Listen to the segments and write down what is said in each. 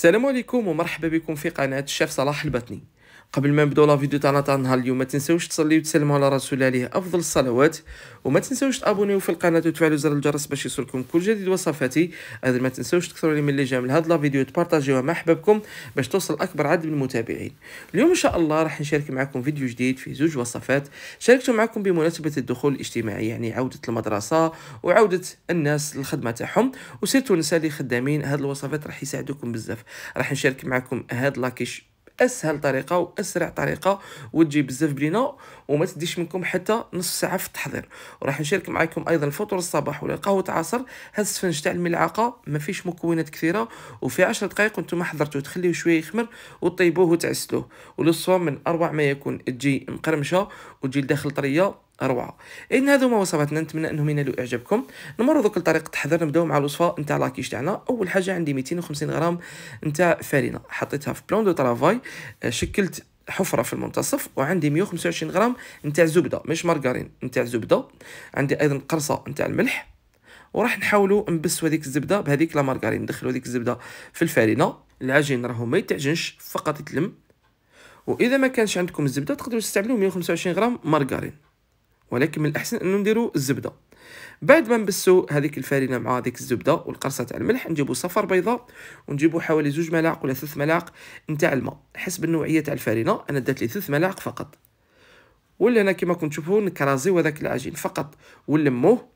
السلام عليكم ومرحبا بكم في قناة الشيف صلاح البطني قبل ما نبداو لا فيديو تاعنا تاع نهار اليوم ما تنساوش تصليو وتسلموا على رسول الله افضل الصلوات وما تنساوش تابونيو في القناه وتفعلوا زر الجرس باش يوصلكم كل جديد وصفاتي هذا ما تنساوش تكثروا لي من لي جام لهاد لا فيديو تبارطاجيوها مع احبابكم باش توصل اكبر عدد من المتابعين اليوم ان شاء الله راح نشارك معكم فيديو جديد في زوج وصفات شاركته معكم بمناسبه الدخول الاجتماعي يعني عوده المدرسه وعوده الناس للخدمه تاعهم وسيرتو النساء اللي خدامين هاد الوصفات راح يساعدوكم بزاف راح نشارك معكم هاد لاكيش اسهل طريقه واسرع طريقه وتجي بزاف بلينا وما تديش منكم حتى نص ساعه في التحضير وراح نشارك معكم ايضا الفطور الصباح ولا قهوه العصر هاد السفنج تاع الملعقه ما فيش مكونات كثيره وفي 10 دقائق وانتم حضرتوه تخليه شويه يخمر وطيبوه وتعسلوه والصوم من اروع ما يكون تجي مقرمشه وتجي لداخل طريه روعه اذن هذو هما وصفاتنا نتمنى انهم ينالوا اعجابكم نمروا دوك لطريقه التحضير نبداو مع الوصفه نتاع لاكيش تاعنا اول حاجه عندي 250 غرام نتاع فارينه حطيتها في بلون دو طرافاي آه، شكلت حفره في المنتصف وعندي 125 غرام نتاع زبده مش مارغرين نتاع زبده عندي ايضا قرصه نتاع الملح وراح نحاولوا نبسوا هذيك الزبده بهذيك لا مارغرين ندخلوا هذيك الزبده في الفارينه العجين راهو ما يتعجنش فقط يتلم واذا ما كانش عندكم الزبده تقدروا تستعملوا 125 غرام مارغرين ولكن من الاحسن انه نديرو الزبده بعد ما نبسو هذيك الفارينه مع هذيك الزبده والقرصه تاع الملح نجيبو صفر بيضاء ونجيبو حوالي زوج ملاعق ولا ثلاث ملاعق نتاع الماء حسب النوعيه تاع الفارينه انا درت لي ثلاث ملاعق فقط ولا هنا كما كنتم تشوفوا نكرازيو هذاك العجين فقط ونلموه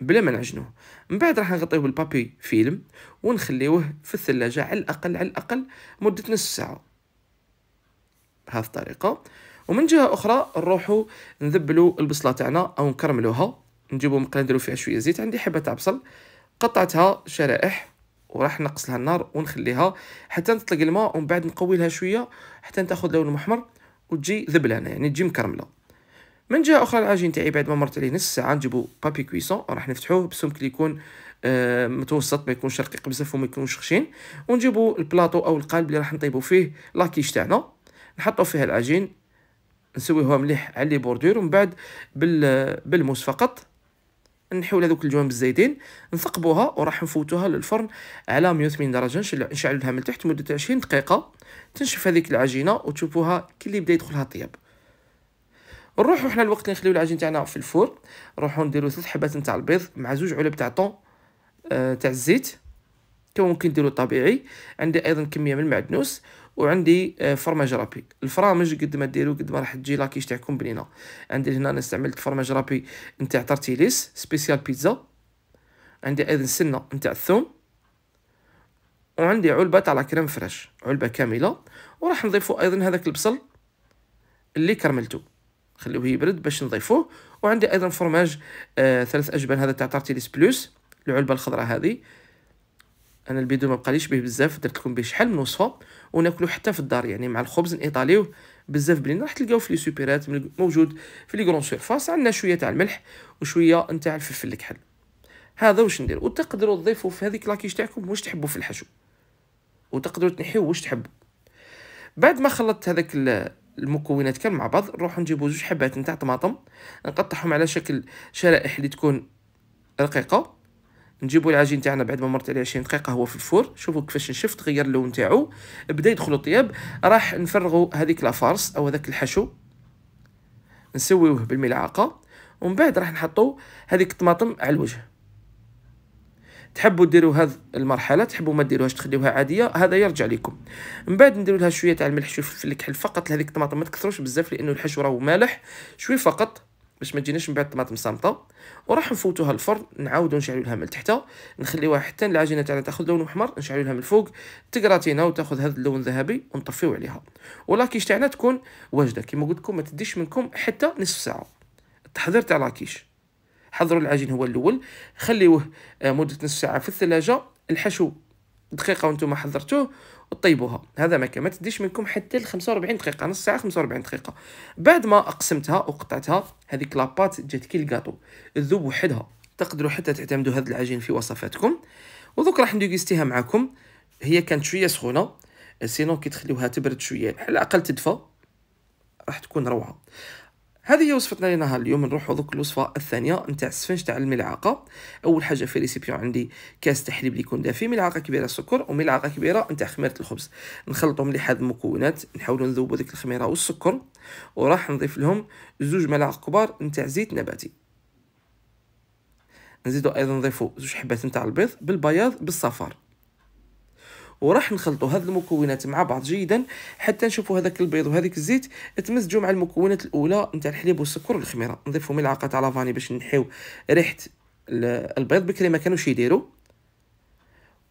بلا ما نعجنوه من بعد راح نغطيه بالبابي فيلم ونخليوه في الثلاجه على الاقل على الاقل مده نص ساعه بهذه الطريقه ومن جهه اخرى نروحوا نذبلوا البصله تاعنا او نكرملوها نجيبوا مقله نديروا فيها شويه زيت عندي حبه تاع بصل قطعتها شرائح وراح نقص لها النار ونخليها حتى نطلق الماء ومن بعد نقوي لها شويه حتى تاخذ لون محمر وتجي ذبلانه يعني تجي مكرمله من جهه اخرى العجين تاعي بعد ما مرت عليه نص ساعه نجيبو بابي كويسون راح نفتحوه بسمك اللي يكون آه متوسط ما يكونش رقيق بزاف وما يكونش خشين ونجيبو البلاطو او القالب اللي راح نطيبو فيه لاكيش تاعنا نحطو فيها العجين نسويوها مليح على لي بوردور ومن بعد بال بالموس فقط نحيو هذوك الجوانب الزايدين نثقبوها وراح نفوتوها للفرن على 180 درجه نشعلوها من تحت مده 20 دقيقه تنشف هذيك العجينه وتشوفوها كي اللي بدا يدخلها طياب نروحو حنا الوقت اللي نخليو العجين تاعنا في الفرن نروحو نديرو ثلاث حبات نتاع البيض مع زوج علب تاع طون آه، تاع الزيت كما ممكن نديرو طبيعي عندي ايضا كميه من المعدنوس وعندي آه، فرماج رابي الفرامج قد ما ديرو قد ما راح تجي لاكيش تاعكم بنينه عندي هنا انا استعملت فرماج رابي نتاع تارتيليس سبيسيال بيتزا عندي ايضا سنه نتاع الثوم وعندي علبه تاع لاكريم فريش علبه كامله وراح نضيفو ايضا هذاك البصل اللي كرملتو خليوه يبرد باش نضيفوه وعندي ايضا فرماج آه ثلاث اجبان هذا تاع تارتيليس بلوس العلبه الخضراء هذه انا البيدو ما بقاليش به بزاف درت لكم به شحال من وصفه وناكلو حتى في الدار يعني مع الخبز نايطاليوه بزاف بلينا راح تلقاو في لي سوبيرات موجود في لي كرون سيرفاس عندنا شويه تاع الملح وشويه نتاع الفلفل الكحل هذا واش ندير وتقدروا تضيفوا في هذيك لاكيش تاعكم واش تحبوا في الحشو وتقدروا تنحيو واش تحبوا بعد ما خلطت هذاك المكونات كامل مع بعض نروحو نجيبو زوج حبات نتاع طماطم نقطعهم على شكل شرائح اللي تكون رقيقه نجيبوا العجين تاعنا بعد ما مرت عليه 20 دقيقه هو في الفور شوفوا كيفاش نشف تغير اللون تاعو بدا يدخل الطياب راح نفرغوا هذيك لافارس او هذاك الحشو نسويوه بالملعقه ومن بعد راح نحطوا هذيك الطماطم على الوجه تحبوا ديروا هذه المرحله تحبوا ما ديروهاش تخليوها عاديه هذا يرجع لكم من بعد نديروا لها شويه تاع الملح شوف في الكحل فقط لهذيك الطماطم ما تكثروش بزاف لانه الحشو راهو مالح شوي فقط باش ما تجيناش من بعد طماطم صامطه وراح نفوتوها الفرن نعاودو نشعلو لها من تحت نخليوها حتى العجينه تاعنا تاخذ لون احمر نشعلو لها من الفوق تقراطينا وتاخذ هذا اللون الذهبي ونطفيو عليها ولاكيش تاعنا تكون واجده كيما قلت لكم ما تديش منكم حتى نصف ساعه التحضير تاع لاكيش حضروا العجين هو الاول خليوه آه، مده نصف ساعه في الثلاجه الحشو دقيقه وانتم حضرتوه وطيبوها هذا ما كان ما تديش منكم حتى ل 45 دقيقه نص ساعه 45 دقيقه بعد ما اقسمتها وقطعتها هذيك لاباط جات كي الكاطو ذوب وحدها تقدروا حتى تعتمدوا هذا العجين في وصفاتكم ودوك راح نديغيستيها معكم هي كانت شويه سخونه سينو كي تخليوها تبرد شويه على الاقل تدفى راح تكون روعه هذه هي وصفتنا لنهار اليوم نروحو دوك الوصفه الثانيه نتاع السفنج تاع الملعقه اول حاجه في ريسيبيون عندي كاس تحليب اللي يكون دافي ملعقه كبيره سكر وملعقه كبيره نتاع خميره الخبز نخلطهم هاد المكونات نحاولو نذوبو ديك الخميره والسكر وراح نضيف لهم زوج ملاعق كبار نتاع زيت نباتي نزيدو ايضا نضيفو زوج حبات نتاع البيض بالبياض بالصفار وراح نخلطوا هذه المكونات مع بعض جيدا حتى نشوفوا هذاك البيض وهذيك الزيت تمزجوا مع المكونات الاولى نتاع الحليب والسكر والخميره نضيفوا ملعقه تاع لافاني باش نحيو ريحه البيض بكري ما كانوش يديروا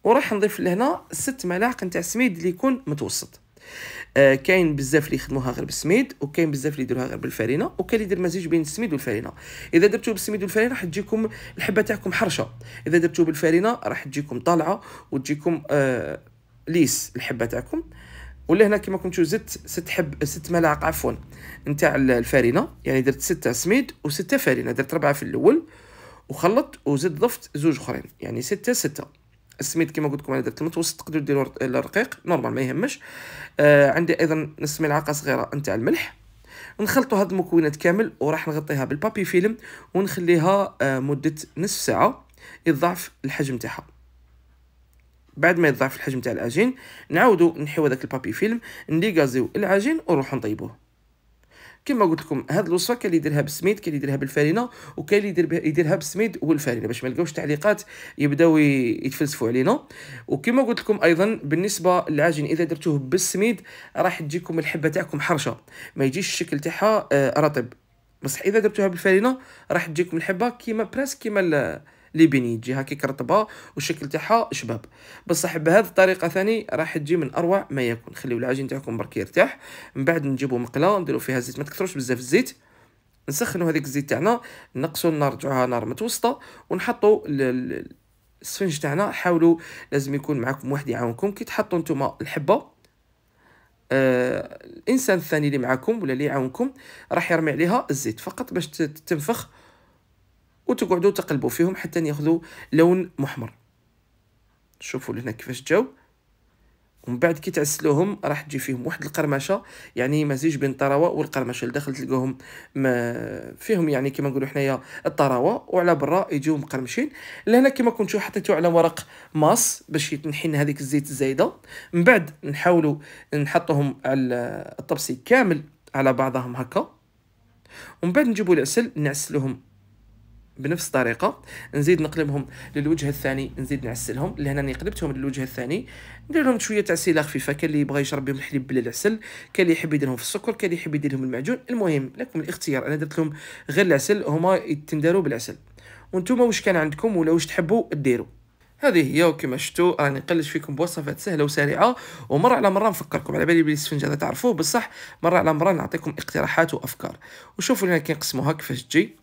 وراح نضيف لهنا ست ملاعق نتاع سميد اللي يكون متوسط آه كاين بزاف اللي يخدموها غير بالسميد وكاين بزاف اللي يديروها غير بالفرينه وكاين اللي يدير مزيج بين السميد والفرينه اذا درتو بالسميد والفرينه راح تجيكم الحبه تاعكم حرشه اذا درتو بالفرينه راح تجيكم طالعه وتجيكم آه ليس الحبه تاعكم ولا هنا كما كنتو زدت ست حب ست ملاعق عفوا نتاع الفارينه يعني درت ستة سميد وستة فارينه درت ربعه في الاول وخلطت وزدت ضفت زوج اخرين يعني ستة ستة السميد كما قلت لكم انا درت المتوسط تقدروا ديروا الرقيق نورمال ما يهمش آه عندي ايضا نص ملعقه صغيره نتاع الملح نخلطوا هاد المكونات كامل وراح نغطيها بالبابي فيلم ونخليها آه مده نصف ساعه يضعف الحجم تاعها بعد ما يتضاعف الحجم تاع العجين نعاودو نحيو هذاك البابي فيلم نديغازيو العجين ونروحو نطيبوه كما قلت لكم هاد الوصفه كاين اللي يديرها بالسميد كاين اللي يديرها بالفرينه وكاين اللي يدير يديرها بالسميد والفرينه باش ما نلقاوش تعليقات يبداو يتفلسفوا علينا وكما قلت لكم ايضا بالنسبه للعجين اذا درتوه بالسميد راح تجيكم الحبه تاعكم حرشه ما يجيش الشكل تاعها آه، رطب بصح اذا درتوها بالفرينه راح تجيكم الحبه كيما براس كيما اللي بين يجي هكاك رطبه والشكل تاعها شباب بصح بهذه الطريقه ثاني راح تجي من اروع ما يكون خليو العجين تاعكم برك يرتاح من بعد نجيبو مقله نديرو فيها الزيت ما تكثروش بزاف الزيت نسخنوا هذيك الزيت تاعنا نقصوا النار نرجعوها نار متوسطه ونحطوا السفنج تاعنا حاولوا لازم يكون معكم واحد يعاونكم كي تحطوا نتوما الحبه آه الانسان الثاني اللي معاكم ولا اللي يعاونكم راح يرمي عليها الزيت فقط باش تنفخ وتقعدوا تقلبوا فيهم حتى ياخذوا لون محمر شوفوا لهنا كيفاش جاو ومن بعد كي تعسلوهم راح تجي فيهم واحد القرمشه يعني مزيج بين الطراوه والقرمشه لداخل تلقاهم ما فيهم يعني كما نقولوا حنايا الطراوه وعلى برا يجيو مقرمشين لهنا كما كنتو حطيتو على ورق ماس باش يتنحي هذيك الزيت الزايده من بعد نحاولوا نحطوهم على الطبسي كامل على بعضهم هكا ومن بعد نجيبوا العسل نعسلوهم بنفس الطريقه نزيد نقلبهم للوجه الثاني نزيد نعسلهم لهنا قلبتهم للوجه الثاني ندير لهم شويه تعسيله خفيفه كاين اللي يبغى يشرب بهم الحليب بلا العسل كاين اللي يحب يديرهم في السكر كاين اللي يحب يديرهم المعجون المهم لكم الاختيار انا درت لهم غير العسل هما يتنداروا بالعسل وانتم واش كان عندكم ولا واش تحبوا ديروا هذه هي وكما شفتوا راني نقلش فيكم بوصفات سهله وسريعه ومره على مره نفكركم على بالي بلي السفنجه تعرفوه بصح مره على مره نعطيكم اقتراحات وافكار وشوفوا لنا كي نقسموها كيفاش تجي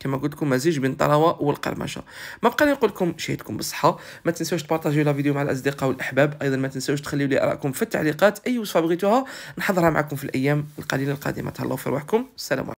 كما قلت لكم مزيج بين الطراوه والقرمشه ما بقى لي نقول لكم شهيتكم بالصحه ما تنساوش تبارطاجيو لا فيديو مع الاصدقاء والاحباب ايضا ما تنساوش تخليو لي ارائكم في التعليقات اي وصفه بغيتوها نحضرها معكم في الايام القليله القادمه تهلاو في روحكم السلام عليكم